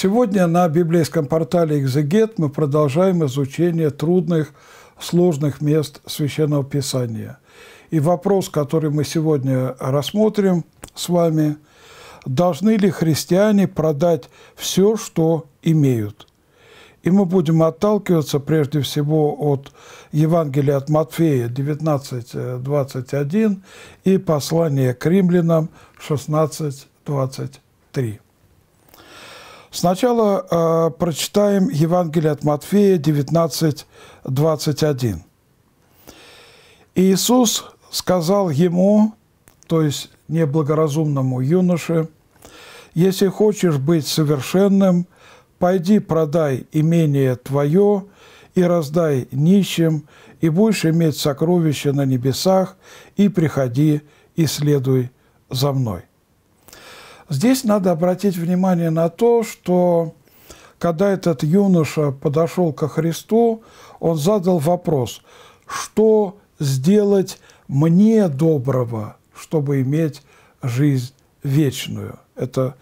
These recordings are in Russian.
Сегодня на библейском портале «Экзегет» мы продолжаем изучение трудных, сложных мест Священного Писания. И вопрос, который мы сегодня рассмотрим с вами, должны ли христиане продать все, что имеют? И мы будем отталкиваться прежде всего от Евангелия от Матфея 19.21 и послания к римлянам 16.23. Сначала э, прочитаем Евангелие от Матфея 19, 21. Иисус сказал ему, то есть неблагоразумному юноше, «Если хочешь быть совершенным, пойди продай имение твое и раздай нищим, и будешь иметь сокровища на небесах, и приходи и следуй за мной». Здесь надо обратить внимание на то, что когда этот юноша подошел ко Христу, он задал вопрос, что сделать мне доброго, чтобы иметь жизнь вечную. Это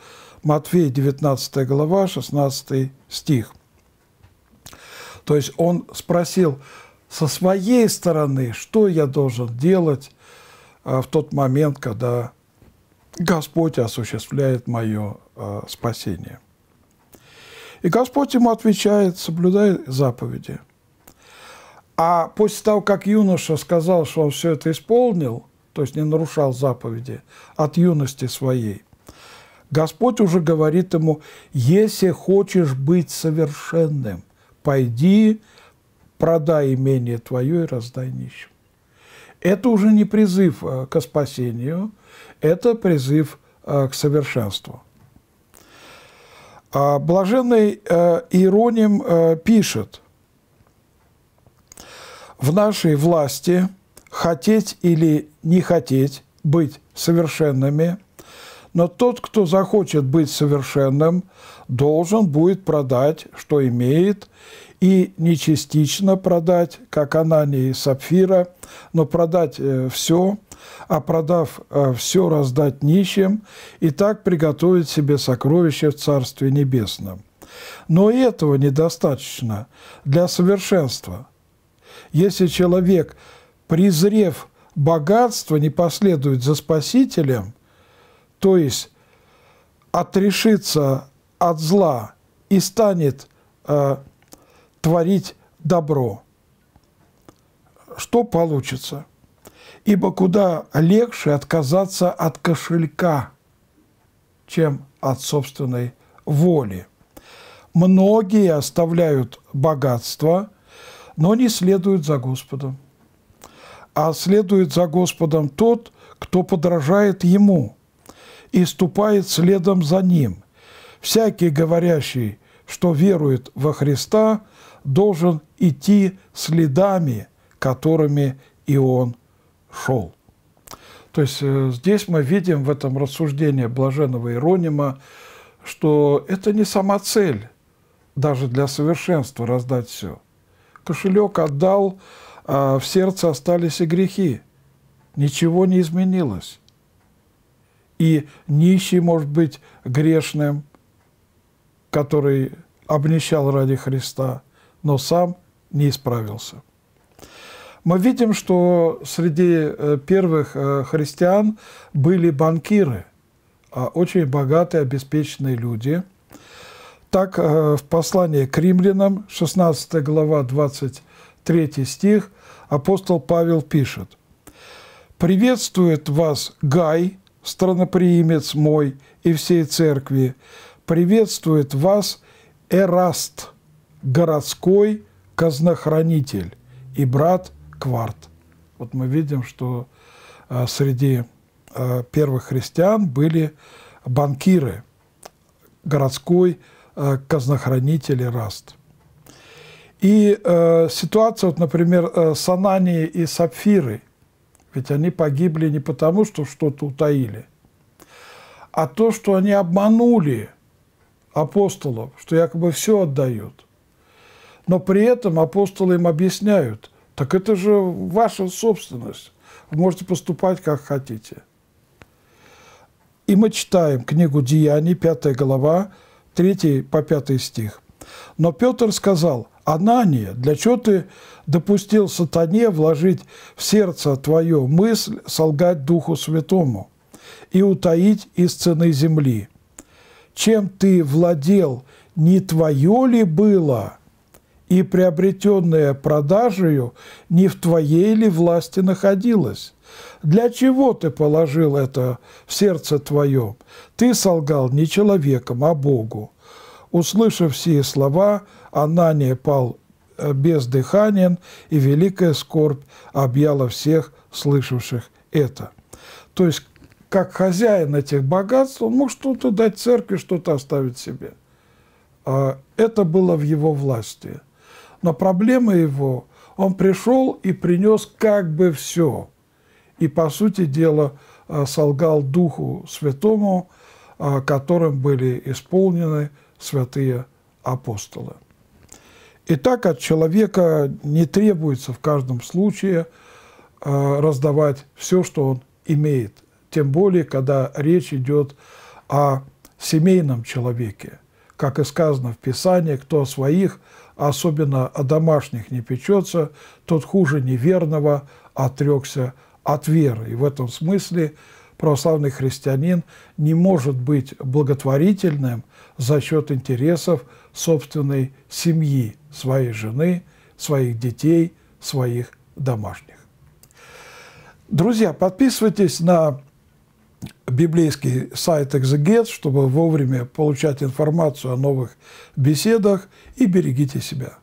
Матфея 19 глава, 16 стих. То есть он спросил со своей стороны, что я должен делать а, в тот момент, когда Господь осуществляет мое э, спасение. И Господь ему отвечает, соблюдай заповеди. А после того, как юноша сказал, что он все это исполнил, то есть не нарушал заповеди от юности своей, Господь уже говорит ему, если хочешь быть совершенным, пойди, продай имение твое и раздай нищим это уже не призыв э, к спасению, это призыв э, к совершенству. А блаженный э, Иероним пишет, «В нашей власти хотеть или не хотеть быть совершенными – но тот, кто захочет быть совершенным, должен будет продать, что имеет, и не частично продать, как Анания и Сапфира, но продать э, все, а продав э, все, раздать нищим, и так приготовить себе сокровище в Царстве Небесном. Но и этого недостаточно для совершенства. Если человек, презрев богатство, не последует за Спасителем, то есть отрешится от зла и станет э, творить добро. Что получится? Ибо куда легче отказаться от кошелька, чем от собственной воли. Многие оставляют богатство, но не следуют за Господом. А следует за Господом тот, кто подражает Ему – и ступает следом за ним. Всякий, говорящий, что верует во Христа, должен идти следами, которыми и он шел. То есть э, здесь мы видим в этом рассуждении блаженного Иеронима, что это не сама цель даже для совершенства раздать все. Кошелек отдал, а в сердце остались и грехи. Ничего не изменилось. И нищий может быть грешным, который обнищал ради Христа, но сам не исправился. Мы видим, что среди э, первых э, христиан были банкиры, а очень богатые, обеспеченные люди. Так, э, в послании к римлянам, 16 глава, 23 стих, апостол Павел пишет, «Приветствует вас Гай, страноприимец мой и всей церкви, приветствует вас Эраст, городской казнохранитель и брат Кварт. Вот мы видим, что а, среди а, первых христиан были банкиры, городской а, казнохранитель Эраст. И э, ситуация, вот, например, с Ананией и Сапфирой. Ведь они погибли не потому, что что-то утаили, а то, что они обманули апостолов, что якобы все отдают. Но при этом апостолы им объясняют, так это же ваша собственность, вы можете поступать как хотите. И мы читаем книгу «Деяний», 5 глава, 3 по 5 стих. «Но Петр сказал – Анания, для чего ты допустил сатане вложить в сердце твое мысль солгать Духу Святому и утаить из цены земли? Чем ты владел, не твое ли было, и приобретенное продажею не в твоей ли власти находилось? Для чего ты положил это в сердце твое? Ты солгал не человеком, а Богу. Услышав сие слова, Анания пал э, бездыханен, и великая скорбь объяла всех, слышавших это. То есть, как хозяин этих богатств, он мог что-то дать церкви, что-то оставить себе. А, это было в его власти. Но проблема его, он пришел и принес как бы все. И, по сути дела, э, солгал Духу Святому, э, которым были исполнены святые апостолы. И так от человека не требуется в каждом случае э, раздавать все, что он имеет, тем более, когда речь идет о семейном человеке. Как и сказано в Писании, кто о своих, особенно о домашних, не печется, тот хуже неверного отрекся от веры. И в этом смысле – православный христианин не может быть благотворительным за счет интересов собственной семьи, своей жены, своих детей, своих домашних. Друзья, подписывайтесь на библейский сайт «Экзегет», чтобы вовремя получать информацию о новых беседах и берегите себя.